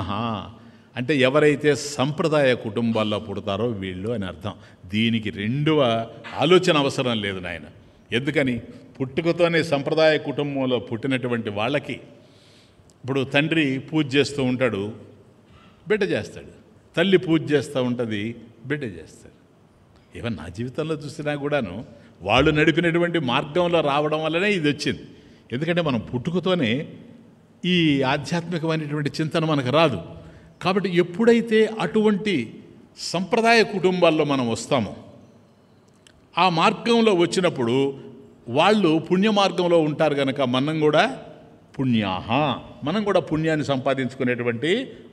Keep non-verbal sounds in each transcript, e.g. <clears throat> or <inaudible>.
ఆహా అంటే ఎవరైతే సంప్రదాయ కుటుంబాల్లో పుడతారో వీళ్ళు అని అర్థం దీనికి రెండవ ఆలోచన అవసరం లేదు నాయన ఎందుకని పుట్టుకతోనే సంప్రదాయ కుటుంబంలో పుట్టినటువంటి వాళ్ళకి ఇప్పుడు తండ్రి పూజ చేస్తూ ఉంటాడు బిడ్డ చేస్తాడు తల్లి పూజ చేస్తూ ఉంటుంది బిడ్డ చేస్తాడు ఈవెన్ నా జీవితంలో చూసినా కూడాను వాళ్ళు నడిపినటువంటి మార్గంలో రావడం వల్లనే ఇది వచ్చింది ఎందుకంటే మనం పుట్టుకతోనే ఈ ఆధ్యాత్మికమైనటువంటి చింతన మనకు రాదు కాబట్టి ఎప్పుడైతే అటువంటి సంప్రదాయ కుటుంబాల్లో మనం వస్తామో ఆ మార్గంలో వచ్చినప్పుడు వాళ్ళు పుణ్య మార్గంలో ఉంటారు కనుక మనం కూడా పుణ్యాహ మనం కూడా పుణ్యాన్ని సంపాదించుకునేటువంటి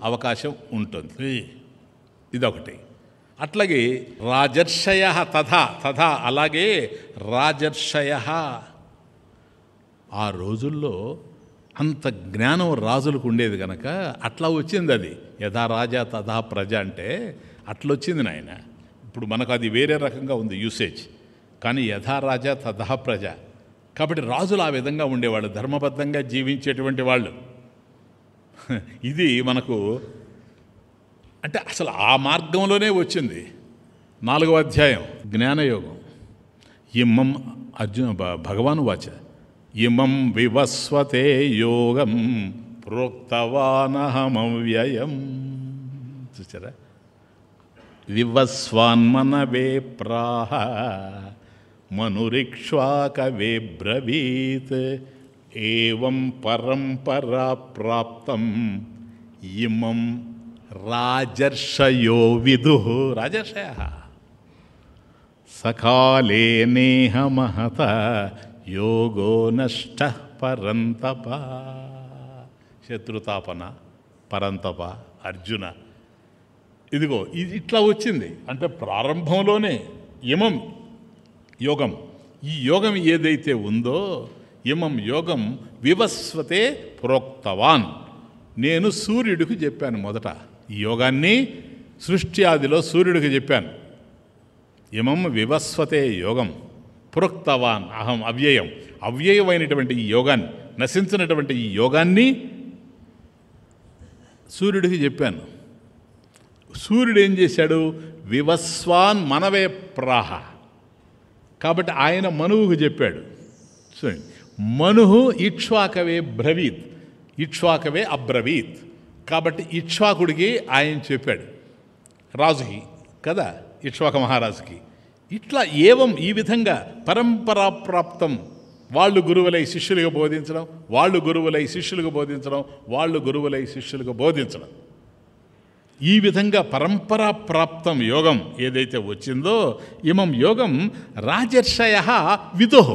అవకాశం ఉంటుంది ఇదొకటి అట్లాగే రాజర్షయ తథా తథా అలాగే రాజర్షయ ఆ రోజుల్లో అంత జ్ఞానం రాజులకు ఉండేది కనుక అట్లా వచ్చింది అది యథా రాజా తథా ప్రజ అంటే అట్లా వచ్చింది నాయన ఇప్పుడు మనకు అది వేరే రకంగా ఉంది యూసేజ్ కానీ యథా రాజా తథా ప్రజ కాబట్టి రాజులు ఆ విధంగా ఉండేవాళ్ళు ధర్మబద్ధంగా జీవించేటువంటి వాళ్ళు <laughs> ఇది మనకు అంటే అసలు ఆ మార్గంలోనే వచ్చింది నాలుగవ అధ్యాయం జ్ఞానయోగం ఇమ్మం అర్జున భగవాను వాచ इमं विवस्वते योगं प्रोक्तवानहमव्ययम् सुचर प्राह, मनुरिक्ष्वाकवे ब्रवीत् एवं परम्पराप्राप्तं इमं राजर्षयो विदुः राजर्षयः सकाले नेह महत యోగో నష్ట పరంతప శత్రుతాపన పరంతప అర్జున ఇదిగో ఇది ఇట్లా వచ్చింది అంటే ప్రారంభంలోనే యమం యోగం ఈ యోగం ఏదైతే ఉందో యమం యోగం వివస్వతే ప్రోక్తవాన్ నేను సూర్యుడికి చెప్పాను మొదట ఈ యోగాన్ని సృష్టి ఆదిలో సూర్యుడికి చెప్పాను యమం వివస్వతే యోగం పురక్తవాన్ అహం అవ్యయం అవ్యయమైనటువంటి ఈ యోగాన్ని నశించినటువంటి ఈ యోగాన్ని సూర్యుడికి చెప్పాను సూర్యుడు ఏం చేశాడు వివస్వాన్ మనవే ప్రాహ కాబట్టి ఆయన మనువుకు చెప్పాడు చూడండి మను ఇక్ష్వాకవే బ్రవీత్ ఇక్ష్వాకవే అబ్రవీత్ కాబట్టి ఇక్ష్వాకుడికి ఆయన చెప్పాడు రాజుకి కదా ఇక్ష్వాక మహారాజుకి ఇట్లా ఏవం ఈ విధంగా పరంపరాప్రాప్తం వాళ్ళు గురువులై శిష్యులుగా బోధించడం వాళ్ళు గురువులై శిష్యులుగా బోధించడం వాళ్ళు గురువులై శిష్యులుగా బోధించడం ఈ విధంగా పరంపరా ప్రాప్తం యోగం ఏదైతే వచ్చిందో ఇమం యోగం రాజర్షయ విదుః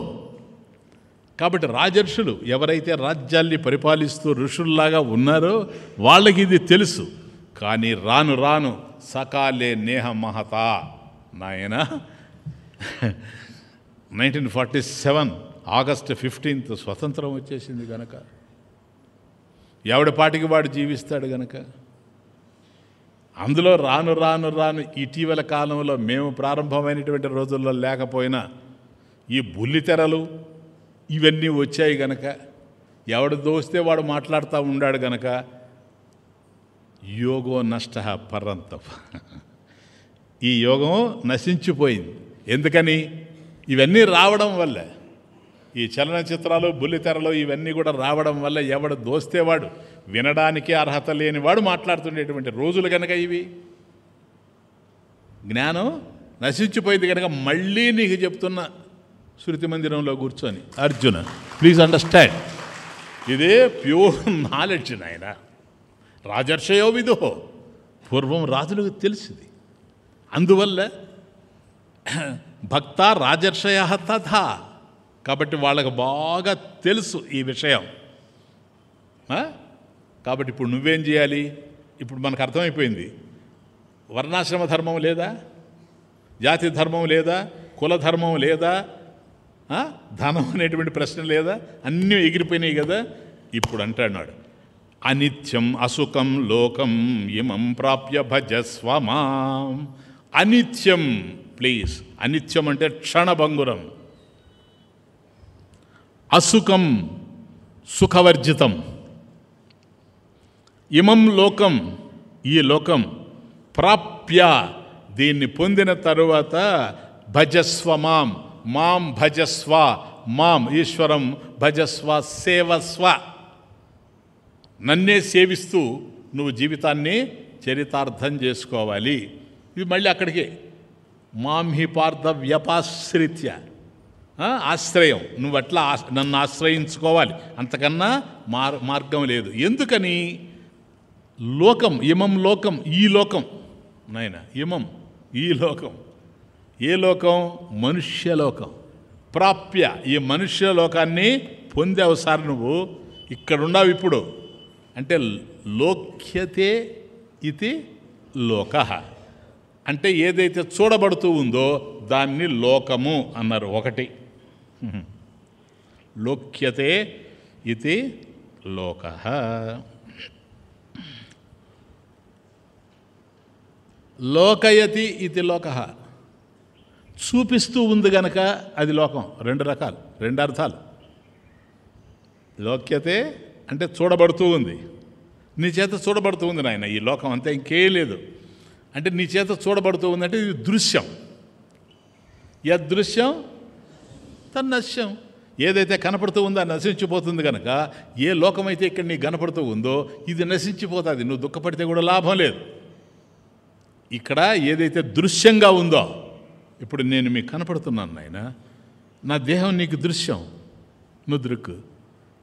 కాబట్టి రాజర్షులు ఎవరైతే రాజ్యాల్ని పరిపాలిస్తూ ఋషుల్లాగా ఉన్నారో వాళ్ళకి ఇది తెలుసు కానీ రాను రాను సకాలే నేహ మహత నాయనా nineteen forty seven August fifteenth స్వతంత్రం వచ్చేసింది కనుక ఎవడి పాటికి వాడు జీవిస్తాడు గనక అందులో రాను రాను రాను ఇటీవల కాలంలో మేము ప్రారంభమైనటువంటి రోజుల్లో లేకపోయినా ఈ బుల్లితెరలు ఇవన్నీ వచ్చాయి గనక ఎవడు దోస్తే వాడు మాట్లాడుతూ ఉండాడు గనక యోగో నష్ట పర్రంతప ఈ యోగం నశించిపోయింది ఎందుకని ఇవన్నీ రావడం వల్ల ఈ చలనచిత్రాలు బుల్లితెరలు ఇవన్నీ కూడా రావడం వల్ల ఎవడు దోస్తేవాడు వినడానికి అర్హత లేనివాడు మాట్లాడుతుండేటువంటి రోజులు కనుక ఇవి జ్ఞానం నశించిపోయింది కనుక మళ్ళీ నీకు చెప్తున్న శృతి మందిరంలో కూర్చొని అర్జున ప్లీజ్ అండర్స్టాండ్ ఇదే ప్యూర్ నాలెడ్జ్ నాయన రాజర్షయో విదుహో పూర్వం రాజులకు తెలిసింది అందువల్ల భక్త రాజర్షయ తథా కాబట్టి వాళ్ళకు బాగా తెలుసు ఈ విషయం కాబట్టి ఇప్పుడు నువ్వేం చేయాలి ఇప్పుడు మనకు అర్థమైపోయింది వర్ణాశ్రమ ధర్మం లేదా జాతి ధర్మం లేదా కుల ధర్మం లేదా ధనం అనేటువంటి ప్రశ్న లేదా అన్నీ ఎగిరిపోయినాయి కదా ఇప్పుడు అంటాడు అనిత్యం అసుఖం లోకం ఇమం ప్రాప్య భజస్వమాం అనిత్యం ప్లీజ్ అనిత్యం అంటే క్షణభంగురం అసుఖం సుఖవర్జితం ఇమం లోకం ఈ లోకం ప్రాప్య దీన్ని పొందిన తరువాత భజస్వ మాం మాం భజస్వ మాం ఈశ్వరం భజస్వ సేవస్వ నన్నే సేవిస్తూ నువ్వు జీవితాన్ని చరితార్థం చేసుకోవాలి ఇది మళ్ళీ అక్కడికే మాం హి పార్థ వ్యపాశ్రిత్య ఆశ్రయం నువ్వు అట్లా నన్ను ఆశ్రయించుకోవాలి అంతకన్నా మార్ మార్గం లేదు ఎందుకని లోకం ఇమం లోకం ఈ లోకం నాయన ఇమం ఈ లోకం ఏ లోకం మనుష్యలోకం ప్రాప్య ఈ మనుష్య లోకాన్ని పొందే సార్ నువ్వు ఇక్కడున్నావు ఇప్పుడు అంటే లోక్యతే ఇది లోక అంటే ఏదైతే చూడబడుతూ ఉందో దాన్ని లోకము అన్నారు ఒకటి లోక్యతే ఇది లోక లోకయతి ఇది లోక చూపిస్తూ ఉంది గనక అది లోకం రెండు రకాలు రెండు అర్థాలు లోక్యతే అంటే చూడబడుతూ ఉంది నీ చేత చూడబడుతూ ఉంది నాయన ఈ లోకం అంతా ఇంకే లేదు అంటే నీ చేత చూడబడుతూ ఉందంటే ఇది దృశ్యం యదృశ్యం తన్నశ్యం ఏదైతే కనపడుతూ ఉందో అది నశించిపోతుంది కనుక ఏ లోకమైతే ఇక్కడ నీకు కనపడుతూ ఉందో ఇది నశించిపోతుంది నువ్వు దుఃఖపడితే కూడా లాభం లేదు ఇక్కడ ఏదైతే దృశ్యంగా ఉందో ఇప్పుడు నేను మీకు కనపడుతున్నాను నాయన నా దేహం నీకు దృశ్యం నుదృక్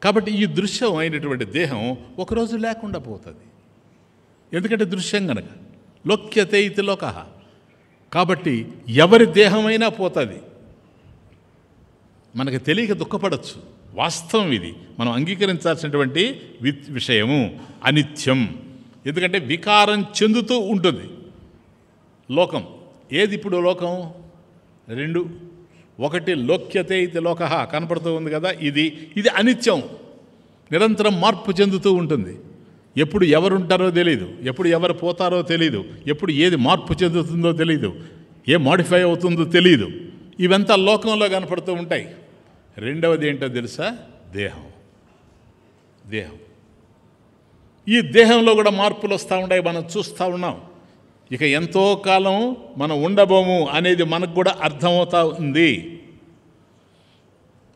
కాబట్టి ఈ దృశ్యం అయినటువంటి దేహం ఒకరోజు లేకుండా పోతుంది ఎందుకంటే దృశ్యం కనుక లోక్యతే ఇది లోక కాబట్టి ఎవరి దేహమైనా పోతుంది మనకు తెలియక దుఃఖపడచ్చు వాస్తవం ఇది మనం అంగీకరించాల్సినటువంటి విషయము అనిత్యం ఎందుకంటే వికారం చెందుతూ ఉంటుంది లోకం ఏది ఇప్పుడు లోకం రెండు ఒకటి లోక్యతే ఇది లోక కనపడుతూ ఉంది కదా ఇది ఇది అనిత్యం నిరంతరం మార్పు చెందుతూ ఉంటుంది ఎప్పుడు ఎవరుంటారో తెలియదు ఎప్పుడు ఎవరు పోతారో తెలియదు ఎప్పుడు ఏది మార్పు చెందుతుందో తెలియదు ఏ మాడిఫై అవుతుందో తెలియదు ఇవంతా లోకంలో కనపడుతూ ఉంటాయి రెండవది ఏంటో తెలుసా దేహం దేహం ఈ దేహంలో కూడా మార్పులు వస్తూ ఉంటాయి మనం చూస్తూ ఉన్నాం ఇక ఎంతో కాలం మనం ఉండబోము అనేది మనకు కూడా అర్థమవుతా ఉంది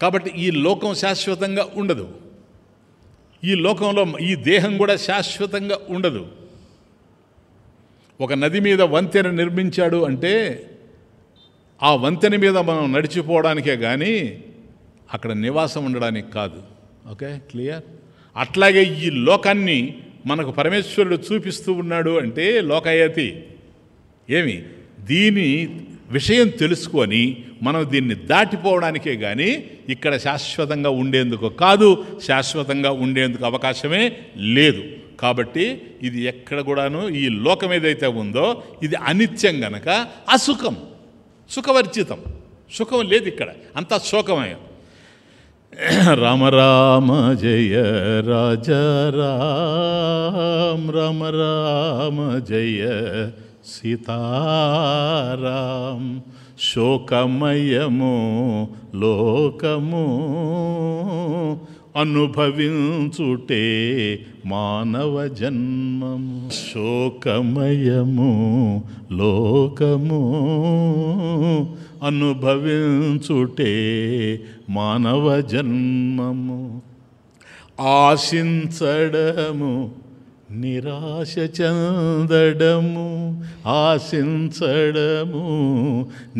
కాబట్టి ఈ లోకం శాశ్వతంగా ఉండదు ఈ లోకంలో ఈ దేహం కూడా శాశ్వతంగా ఉండదు ఒక నది మీద వంతెన నిర్మించాడు అంటే ఆ వంతెన మీద మనం నడిచిపోవడానికే కానీ అక్కడ నివాసం ఉండడానికి కాదు ఓకే క్లియర్ అట్లాగే ఈ లోకాన్ని మనకు పరమేశ్వరుడు చూపిస్తూ ఉన్నాడు అంటే లోకయతి ఏమి దీని విషయం తెలుసుకొని మనం దీన్ని దాటిపోవడానికే కానీ ఇక్కడ శాశ్వతంగా ఉండేందుకు కాదు శాశ్వతంగా ఉండేందుకు అవకాశమే లేదు కాబట్టి ఇది ఎక్కడ కూడాను ఈ లోకం ఏదైతే ఉందో ఇది అనిత్యం గనక అసుఖం సుఖవర్జితం సుఖం లేదు ఇక్కడ అంత శోకమే రామ రామ జయ రాజ రామ రామ జయ సీతారాం శోకమయము లోకము అనుభవించుటే మానవ జన్మము శోకమయము లోకము అనుభవించుటే మానవ జన్మము ఆశించడము నిరాశ చందడము ఆశించడము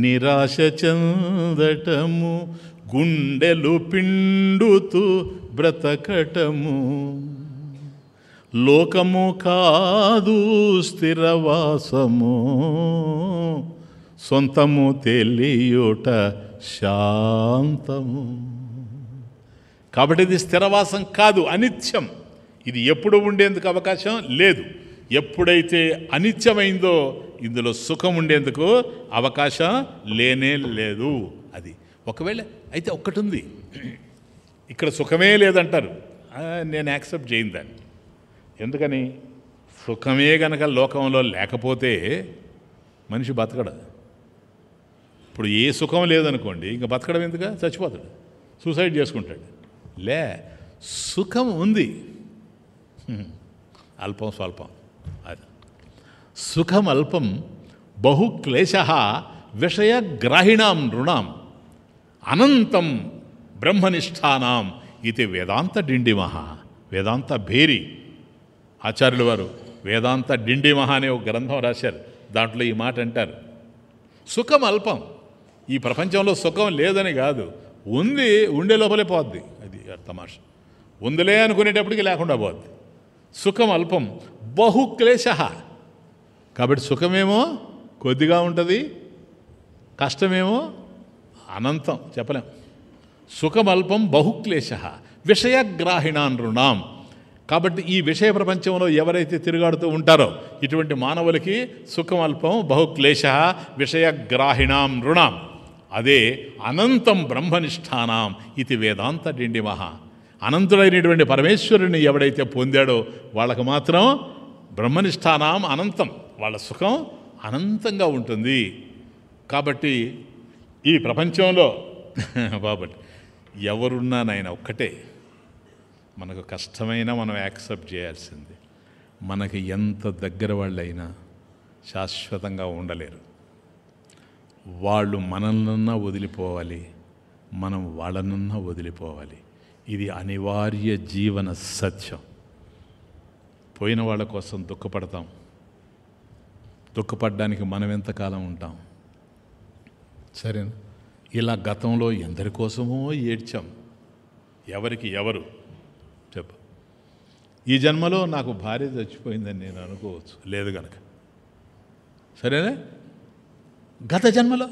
నిరాశ చందటము గుండెలు పిండుతూ బ్రతకటము లోకము కాదు స్థిరవాసము సొంతము తెలియట శాంతము కాబట్టి ఇది స్థిరవాసం కాదు అనిత్యం ఇది ఎప్పుడు ఉండేందుకు అవకాశం లేదు ఎప్పుడైతే అనిత్యమైందో ఇందులో సుఖం ఉండేందుకు అవకాశం లేనే లేదు అది ఒకవేళ అయితే ఒక్కటి ఉంది ఇక్కడ సుఖమే లేదంటారు నేను యాక్సెప్ట్ చేయను దాన్ని ఎందుకని సుఖమే గనక లోకంలో లేకపోతే మనిషి బతకడు ఇప్పుడు ఏ సుఖం లేదనుకోండి ఇంకా బతకడం ఎందుక చచ్చిపోతాడు సూసైడ్ చేసుకుంటాడు లే సుఖం ఉంది అల్పం స్వల్పం అది సుఖం అల్పం బహు క్లేశ విషయ గ్రాహిణాం అనంతం బ్రహ్మనిష్టానాం ఇది వేదాంత డిండిమహ వేదాంత భేరి ఆచార్యుల వారు వేదాంత డిండిమహ అనే ఒక గ్రంథం రాశారు దాంట్లో ఈ మాట అంటారు సుఖం అల్పం ఈ ప్రపంచంలో సుఖం లేదని కాదు ఉంది ఉండే లోపలే పోద్ది అది తమాష ఉందిలే అనుకునేటప్పటికి లేకుండా పోద్ది సుఖం అల్పం బహు క్లేశ కాబట్టి సుఖమేమో కొద్దిగా ఉంటుంది కష్టమేమో అనంతం చెప్పలేం సుఖమల్పం బహుక్లేశ విషయగ్రాహిణాన్ రుణాం కాబట్టి ఈ విషయ ప్రపంచంలో ఎవరైతే తిరుగాడుతూ ఉంటారో ఇటువంటి మానవులకి సుఖమల్పం బహుక్లేశ విషయగ్రాహిణాం రుణాం అదే అనంతం బ్రహ్మనిష్టానాం ఇది వేదాంత డిండిమహ అనంతుడైనటువంటి పరమేశ్వరుని ఎవడైతే పొందాడో వాళ్ళకు మాత్రం బ్రహ్మనిష్టానం అనంతం వాళ్ళ సుఖం అనంతంగా ఉంటుంది కాబట్టి ఈ ప్రపంచంలో <laughs> బాబట్ ఎవరున్నా నాయన ఒక్కటే మనకు కష్టమైనా మనం యాక్సెప్ట్ చేయాల్సింది మనకి ఎంత దగ్గర వాళ్ళైనా శాశ్వతంగా ఉండలేరు వాళ్ళు మనల్నన్నా వదిలిపోవాలి మనం వాళ్ళనన్నా వదిలిపోవాలి ఇది అనివార్య జీవన సత్యం పోయిన వాళ్ళ కోసం దుఃఖపడతాం దుఃఖపడడానికి మనం ఎంతకాలం ఉంటాం సరేనా ఇలా గతంలో ఎందరి కోసమో ఏడ్చాం ఎవరికి ఎవరు చెప్ప ఈ జన్మలో నాకు భార్య చచ్చిపోయిందని నేను అనుకోవచ్చు లేదు కనుక సరేనా గత జన్మలో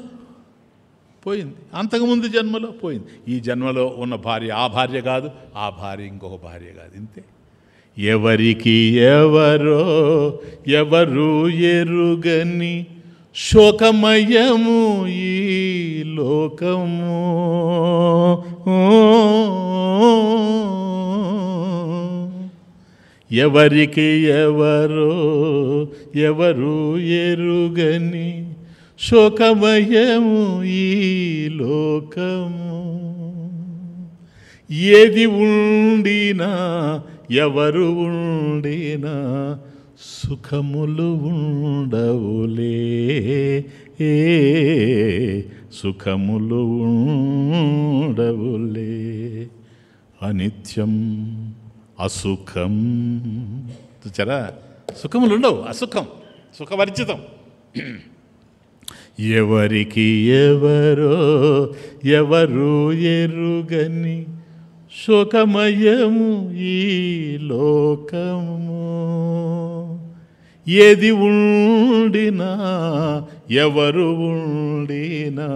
పోయింది అంతకుముందు జన్మలో పోయింది ఈ జన్మలో ఉన్న భార్య ఆ భార్య కాదు ఆ భార్య ఇంకొక భార్య కాదు ఇంతే ఎవరికి ఎవరో ఎవరు ఎరుగని శోకమయము ఈ లోకము ఎవరికి ఎవరో ఎవరు ఎరుగని శోకమయము ఈ లోకము ఏది ఉండినా ఎవరు ఉండినా సుఖములు ఉండవులే సుఖములు ఉండవులే అనిత్యం అసుఖం చూచారా సుఖములు ఉండవు అసుఖం సుఖపరిచితం ఎవరికి ఎవరో ఎవరు ఎరుగని శోకమయము ఈ లోకము ఏది ఉండినా ఎవరు ఉండినా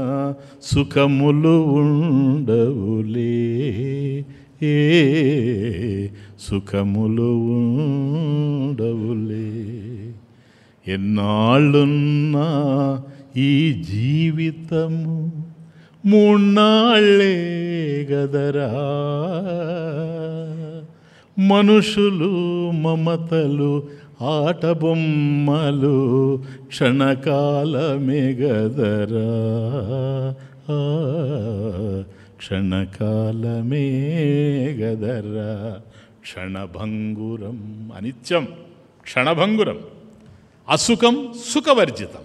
సుఖములు ఉండవులే ఏ సుఖములు ఉండవులే ఎన్నాళ్ళున్నా ఈ జీవితము మూణాళ్ళే గదరా మనుషులు మమతలు ఆటబొమ్మలు క్షణకాలమే గదరా క్షణకాలమే గదరా క్షణభంగురం అనిత్యం క్షణభంగురం అసుఖం సుఖవర్జితం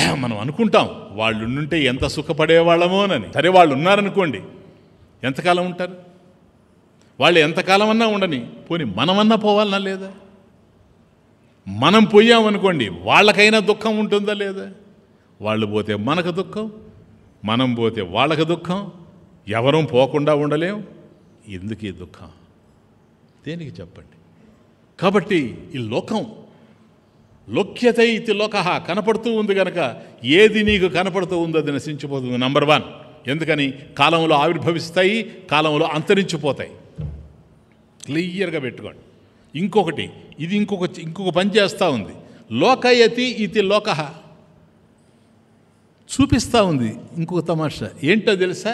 <clears throat> మనం అనుకుంటాం వాళ్ళు ఉంటే ఎంత సుఖపడేవాళ్ళమోనని సరే వాళ్ళు ఉన్నారనుకోండి ఎంతకాలం ఉంటారు వాళ్ళు ఎంతకాలం అన్నా ఉండని పోని మనమన్నా పోవాలన్నా లేదా మనం పోయామనుకోండి వాళ్ళకైనా దుఃఖం ఉంటుందా లేదా వాళ్ళు పోతే మనకు దుఃఖం మనం పోతే వాళ్ళకు దుఃఖం ఎవరూ పోకుండా ఉండలేం ఎందుకు ఈ దుఃఖం దేనికి చెప్పండి కాబట్టి ఈ లోకం లుఖ్యత ఇది లోక కనపడుతూ ఉంది కనుక ఏది నీకు కనపడుతూ ఉందో అది నశించిపోతుంది నంబర్ వన్ ఎందుకని కాలంలో ఆవిర్భవిస్తాయి కాలంలో అంతరించిపోతాయి క్లియర్గా పెట్టుకోండి ఇంకొకటి ఇది ఇంకొక ఇంకొక పని చేస్తూ ఉంది లోకయతి ఇది లోక చూపిస్తూ ఉంది ఇంకొక తమాషా ఏంటో తెలుసా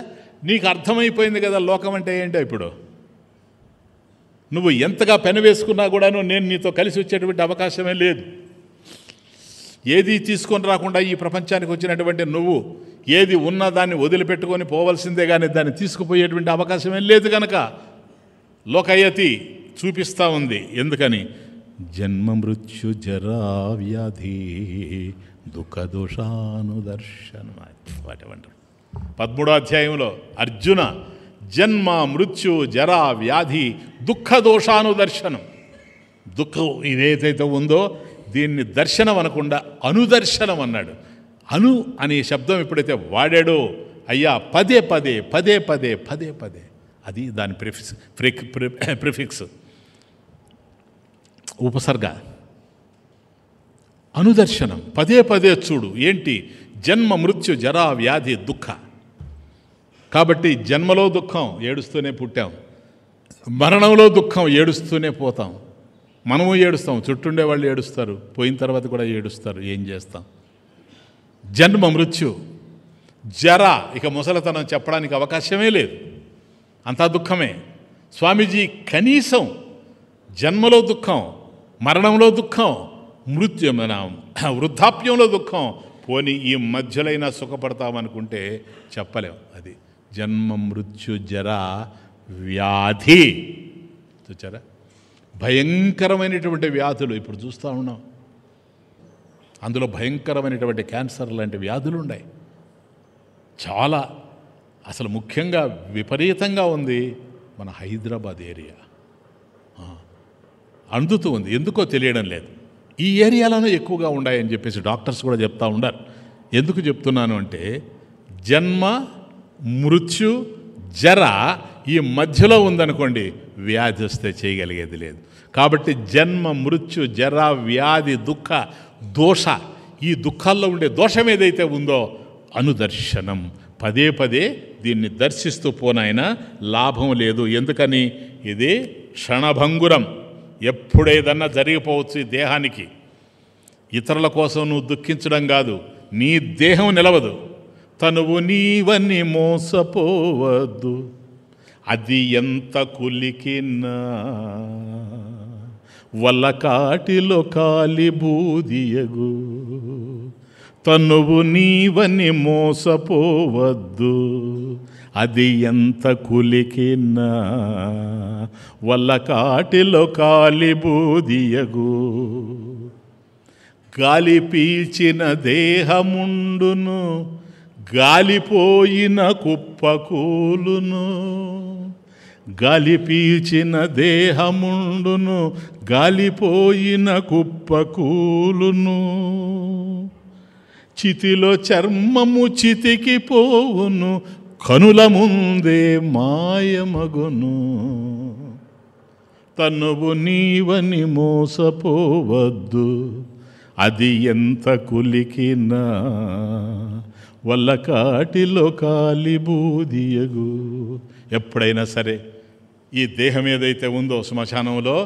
నీకు అర్థమైపోయింది కదా లోకం అంటే ఏంటో ఇప్పుడు నువ్వు ఎంతగా పెనవేసుకున్నా కూడాను నేను నీతో కలిసి వచ్చేటువంటి అవకాశమే లేదు ఏది తీసుకొని రాకుండా ఈ ప్రపంచానికి వచ్చినటువంటి నువ్వు ఏది ఉన్నా దాన్ని వదిలిపెట్టుకొని పోవలసిందే కానీ దాన్ని తీసుకుపోయేటువంటి అవకాశం ఏం లేదు కనుక లోకయతి చూపిస్తూ ఉంది ఎందుకని జన్మ మృత్యు జరా వ్యాధి దోషాను దర్శనం అంటారు పదమూడో అధ్యాయంలో అర్జున జన్మ మృత్యు జరా వ్యాధి దుఃఖదోషానుదర్శనం దుఃఖం ఇదేదైతే ఉందో దీన్ని దర్శనం అనకుండా అనుదర్శనం అన్నాడు అను అనే శబ్దం ఎప్పుడైతే వాడాడో అయ్యా పదే పదే పదే పదే పదే పదే అది దాని ప్రిఫిక్స్ ప్రిక్ ప్రిఫిక్స్ ఉపసర్గ అనుదర్శనం పదే పదే చూడు ఏంటి జన్మ మృత్యు జరా వ్యాధి దుఃఖ కాబట్టి జన్మలో దుఃఖం ఏడుస్తూనే పుట్టాం మరణంలో దుఃఖం ఏడుస్తూనే పోతాం మనము ఏడుస్తాం చుట్టుండే వాళ్ళు ఏడుస్తారు పోయిన తర్వాత కూడా ఏడుస్తారు ఏం చేస్తాం జన్మ మృత్యు జర ఇక ముసలతనం చెప్పడానికి అవకాశమే లేదు అంతా దుఃఖమే స్వామీజీ కనీసం జన్మలో దుఃఖం మరణంలో దుఃఖం మృత్యు మన వృద్ధాప్యంలో దుఃఖం పోని ఈ మధ్యలైనా సుఖపడతామనుకుంటే చెప్పలేం అది జన్మ మృత్యు జర వ్యాధి చూచారా భయంకరమైనటువంటి వ్యాధులు ఇప్పుడు చూస్తూ ఉన్నాం అందులో భయంకరమైనటువంటి క్యాన్సర్ లాంటి వ్యాధులు ఉన్నాయి చాలా అసలు ముఖ్యంగా విపరీతంగా ఉంది మన హైదరాబాద్ ఏరియా అందుతూ ఉంది ఎందుకో తెలియడం లేదు ఈ ఏరియాలోనే ఎక్కువగా ఉన్నాయని చెప్పేసి డాక్టర్స్ కూడా చెప్తూ ఉండారు ఎందుకు చెప్తున్నాను అంటే జన్మ మృత్యు జర ఈ మధ్యలో ఉందనుకోండి వ్యాధి వస్తే చేయగలిగేది లేదు కాబట్టి జన్మ మృత్యు జర వ్యాధి దుఃఖ దోష ఈ దుఃఖాల్లో ఉండే దోషం ఏదైతే ఉందో అనుదర్శనం పదే పదే దీన్ని దర్శిస్తూ పోనైనా లాభం లేదు ఎందుకని ఇది క్షణభంగురం ఎప్పుడేదన్నా జరిగిపోవచ్చు ఈ దేహానికి ఇతరుల కోసం నువ్వు దుఃఖించడం కాదు నీ దేహం నిలవదు తనువు నీవన్నీ మోసపోవద్దు అది ఎంత కులికినా వలకాటిలో కాలిబూదియగు తనువు నీవని మోసపోవద్దు అది ఎంత కులికినా వలకాటిలో కాలిబూదియగు గాలి పీల్చిన దేహముండును గాలిపోయిన కుప్పకూలును గాలి పీల్చిన దేహముండును గాలిపోయిన కుప్పకూలును చితిలో చర్మము చితికి పోవును కనుల ముందే మాయమగును తనువు నీవని మోసపోవద్దు అది ఎంత కులికినా వల్ల కాటిలో కాలిబూదియగు ఎప్పుడైనా సరే ఈ దేహం ఏదైతే ఉందో శ్మశానంలో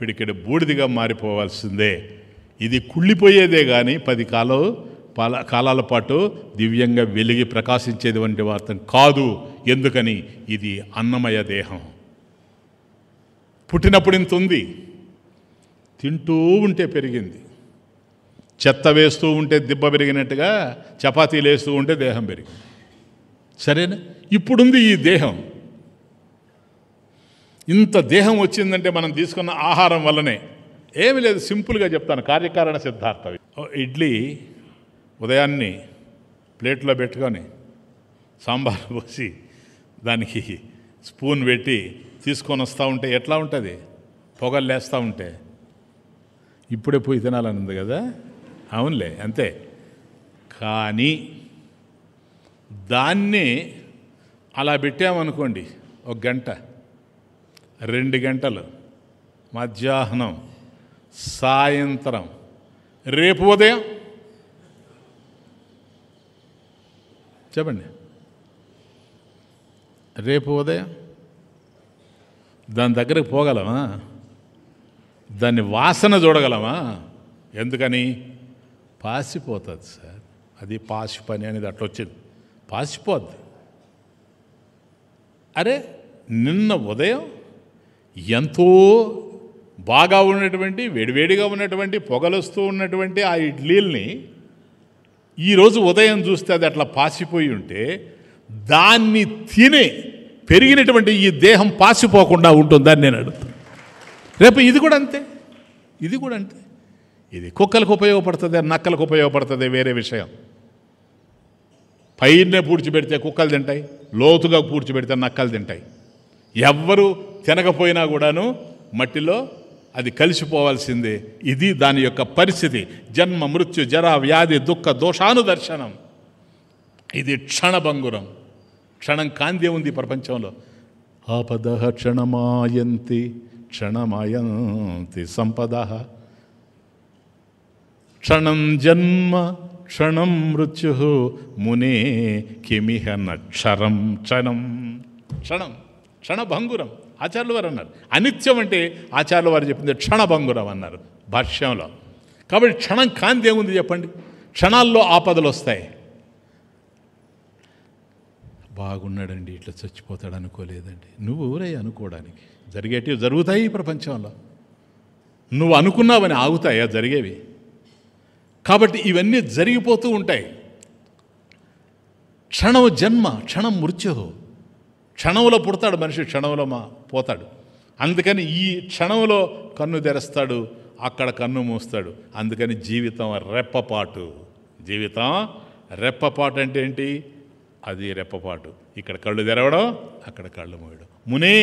పిడికెడు బూడిదిగా మారిపోవాల్సిందే ఇది కుళ్ళిపోయేదే కానీ పది కాలం పాల కాలాల పాటు దివ్యంగా వెలిగి ప్రకాశించేటువంటి వార్తం కాదు ఎందుకని ఇది అన్నమయ దేహం పుట్టినప్పుడు ఇంత ఉంది తింటూ ఉంటే పెరిగింది చెత్త వేస్తూ ఉంటే దిబ్బ పెరిగినట్టుగా చపాతీలు వేస్తూ ఉంటే దేహం పెరిగింది సరేనా ఇప్పుడుంది ఈ దేహం ఇంత దేహం వచ్చిందంటే మనం తీసుకున్న ఆహారం వల్లనే ఏమి లేదు సింపుల్గా చెప్తాను కార్యకారణ సిద్ధార్థం ఇడ్లీ ఉదయాన్ని ప్లేట్లో పెట్టుకొని సాంబార్ పోసి దానికి స్పూన్ పెట్టి తీసుకొని వస్తూ ఉంటే ఎట్లా ఉంటుంది పొగలు లేస్తూ ఉంటే ఇప్పుడే పోయి తినాలని ఉంది కదా అవునులే అంతే కానీ దాన్ని అలా పెట్టామనుకోండి ఒక గంట రెండు గంటలు మధ్యాహ్నం సాయంత్రం రేపు ఉదయం చెప్పండి రేపు ఉదయం దాని దగ్గరికి పోగలమా దాన్ని వాసన చూడగలమా ఎందుకని పాసిపోతుంది సార్ అది పాసి పని అనేది అట్లా వచ్చింది పాసిపోద్ది అరే నిన్న ఉదయం ఎంతో బాగా ఉన్నటువంటి వేడివేడిగా ఉన్నటువంటి పొగలొస్తూ ఉన్నటువంటి ఆ ఇడ్లీల్ని ఈరోజు ఉదయం చూస్తే అది అట్లా పాసిపోయి ఉంటే దాన్ని తిని పెరిగినటువంటి ఈ దేహం పాసిపోకుండా ఉంటుందని నేను అడుగుతాను రేపు ఇది కూడా అంతే ఇది కూడా అంతే ఇది కుక్కలకు ఉపయోగపడుతుంది నక్కలకు ఉపయోగపడుతుంది వేరే విషయం పైనే పూడ్చిపెడితే కుక్కలు తింటాయి లోతుగా పూడ్చిపెడితే నక్కలు తింటాయి ఎవ్వరూ తినకపోయినా కూడాను మట్టిలో అది కలిసిపోవాల్సిందే ఇది దాని యొక్క పరిస్థితి జన్మ మృత్యు జర వ్యాధి దుఃఖ దోషాను దర్శనం ఇది క్షణభంగురం క్షణం కాంతి ఉంది ప్రపంచంలో ఆపద క్షణమాయంతి క్షణమాయంతి సంపద క్షణం జన్మ క్షణం మృత్యు మునే కిమిహ నక్షరం క్షణం క్షణం క్షణభంగురం ఆచార్యుల వారు అన్నారు అనిత్యం అంటే ఆచార్యుల వారు చెప్పింది క్షణభంగురం అన్నారు భాష్యంలో కాబట్టి క్షణం కాంతి ఏముంది చెప్పండి క్షణాల్లో ఆపదలు వస్తాయి బాగున్నాడండి ఇట్లా చచ్చిపోతాడు అనుకోలేదండి నువ్వు ఊరే అనుకోవడానికి జరిగేటివి జరుగుతాయి ప్రపంచంలో నువ్వు అనుకున్నావని ఆగుతాయా జరిగేవి కాబట్టి ఇవన్నీ జరిగిపోతూ ఉంటాయి క్షణం జన్మ క్షణం మృత్యుహో క్షణంలో పుడతాడు మనిషి క్షణంలో మా పోతాడు అందుకని ఈ క్షణంలో కన్ను తెరుస్తాడు అక్కడ కన్ను మూస్తాడు అందుకని జీవితం రెప్పపాటు జీవితం రెప్పపాటు అంటే ఏంటి అది రెప్పపాటు ఇక్కడ కళ్ళు తెరవడం అక్కడ కళ్ళు మూయడం మునే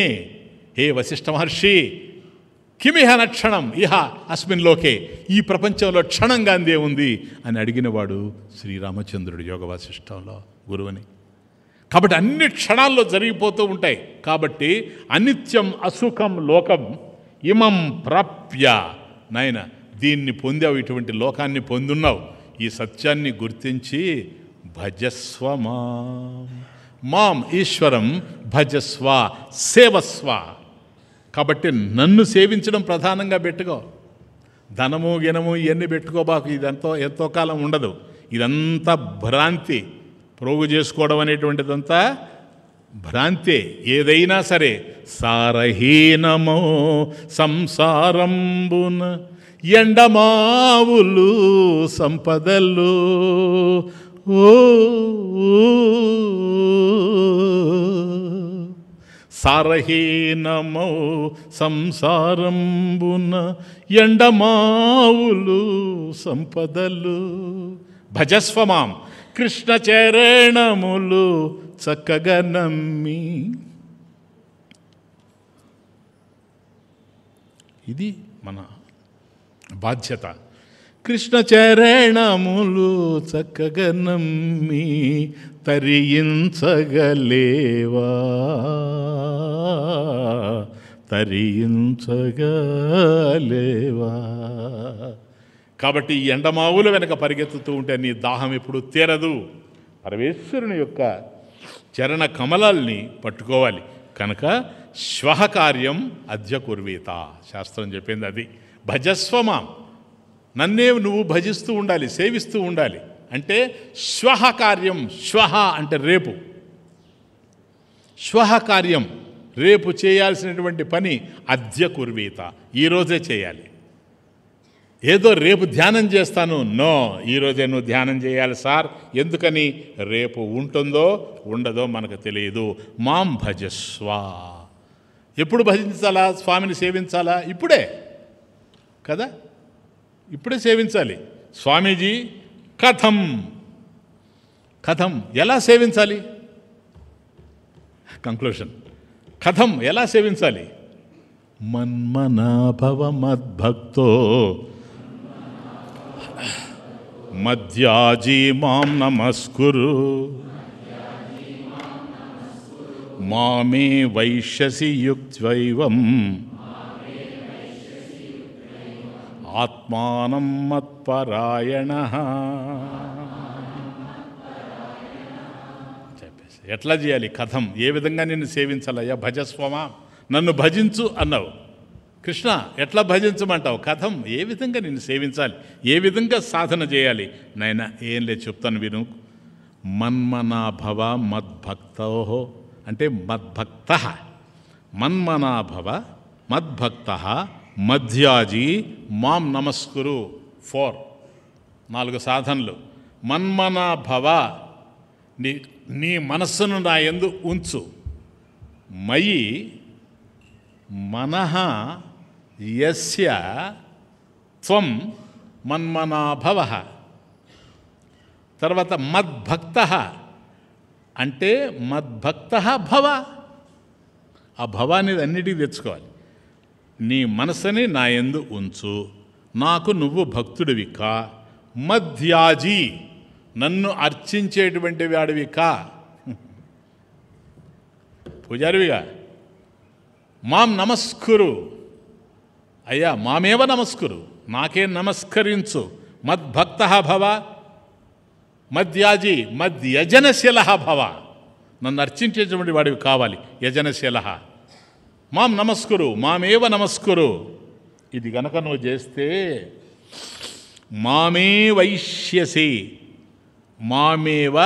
హే వశిష్ట మహర్షి కిమిహ నక్షణం ఇహ అస్మిన్ లోకే ఈ ప్రపంచంలో క్షణంగా అందే ఉంది అని అడిగినవాడు శ్రీరామచంద్రుడు యోగ వశిష్టంలో గురువుని కాబట్టి అన్ని క్షణాల్లో జరిగిపోతూ ఉంటాయి కాబట్టి అనిత్యం అసుఖం లోకం ఇమం ప్రాప్య నాయన దీన్ని పొందావు ఇటువంటి లోకాన్ని పొందున్నావు ఈ సత్యాన్ని గుర్తించి భజస్వ మాం ఈశ్వరం భజస్వ సేవస్వ కాబట్టి నన్ను సేవించడం ప్రధానంగా పెట్టుకో ధనము గినము ఇవన్నీ పెట్టుకోబాకు ఇదంతో ఎంతో కాలం ఉండదు ఇదంతా భ్రాంతి ప్రోగు చేసుకోవడం అనేటువంటిదంతా భ్రాంతే ఏదైనా సరే సారహీనమో సంసారంబున ఎండమావులు సంపదలు ఓ సారహీనమో సంసారంబున ఎండమావులు సంపదలు భజస్వమాం కృష్ణ చరణములు చక్కగా నమ్మి ఇది మన బాధ్యత కృష్ణ చరణములు చక్కగా నమ్మి తరించగలేవా తరించగలేవా కాబట్టి ఈ ఎండమావుల వెనక పరిగెత్తుతూ ఉంటే నీ దాహం ఎప్పుడు తీరదు పరమేశ్వరుని యొక్క చరణ కమలాల్ని పట్టుకోవాలి కనుక శ్వహకార్యం అధ్య కుర్వీత శాస్త్రం చెప్పింది అది భజస్వమాం నన్నే నువ్వు భజిస్తూ ఉండాలి సేవిస్తూ ఉండాలి అంటే శ్వహ కార్యం శ్వహ అంటే రేపు శ్వహ కార్యం రేపు చేయాల్సినటువంటి పని అధ్య కుర్వీత ఈరోజే చేయాలి ఏదో రేపు ధ్యానం చేస్తాను నో ఈరోజే నువ్వు ధ్యానం చేయాలి సార్ ఎందుకని రేపు ఉంటుందో ఉండదో మనకు తెలియదు మాం భజస్వ ఎప్పుడు భజించాలా స్వామిని సేవించాలా ఇప్పుడే కదా ఇప్పుడే సేవించాలి స్వామీజీ కథం కథం ఎలా సేవించాలి కంక్లూషన్ కథం ఎలా సేవించాలి మన్మనాభవమద్భక్తో మధ్యాజీ మాం నమస్కురు మామే వైశ్యసి యుక్త్వైవం ఆత్మానం మత్పరాయణ చెప్పేసి ఎట్లా చేయాలి కథం ఏ విధంగా నిన్ను సేవించాలయ్యా భజస్వమా నన్ను భజించు అన్నావు కృష్ణ ఎట్లా భజించమంటావు కథం ఏ విధంగా నేను సేవించాలి ఏ విధంగా సాధన చేయాలి నాయన ఏం లేదు చెప్తాను విను మన్మనాభవ మద్భక్తో అంటే మద్భక్త మన్మనాభవ మద్భక్త మధ్యాజీ మాం నమస్కురు ఫోర్ నాలుగు సాధనలు మన్మనాభవ నీ నీ మనస్సును నా ఎందు ఉంచు మయి మనహ యస్య త్వం మన్మనాభవ తర్వాత మద్భక్త అంటే మద్భక్త భవ ఆ భవ అనేది అన్నిటికీ తెచ్చుకోవాలి నీ మనసుని నా ఎందు ఉంచు నాకు నువ్వు భక్తుడివి కా మధ్యాజీ నన్ను అర్చించేటువంటి వాడివి కా పూజారివిగా మాం నమస్కురు అయ్యా మామేవ నమస్కురు నాకే నమస్కరించు మద్భక్త భవ మద్యాజి మద్యజనశీల భవ నన్ను అర్చించేటువంటి వాడివి కావాలి యజనశీల మాం నమస్కురు మామేవ నమస్కురు ఇది గనక నువ్వు చేస్తే మామే వైశ్యసి మామేవ